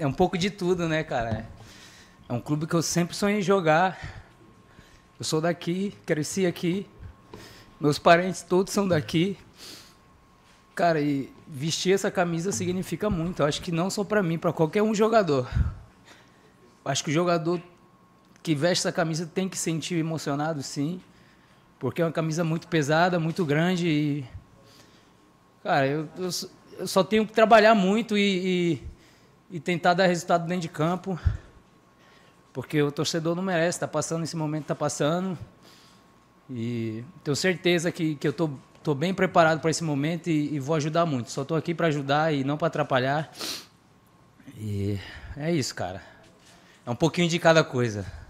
é um pouco de tudo, né, cara? É um clube que eu sempre sonhei jogar. Eu sou daqui, cresci aqui. Meus parentes todos são daqui. Cara, e vestir essa camisa significa muito. Eu acho que não só para mim, para qualquer um jogador. Eu acho que o jogador que veste essa camisa tem que sentir emocionado, sim. Porque é uma camisa muito pesada, muito grande e. Cara, eu, eu, eu só tenho que trabalhar muito e, e e tentar dar resultado dentro de campo, porque o torcedor não merece, está passando esse momento, está passando. E tenho certeza que, que eu estou tô, tô bem preparado para esse momento e, e, vou ajudar muito. Só estou aqui para ajudar e não para atrapalhar. E é isso, cara. É um pouquinho de cada coisa.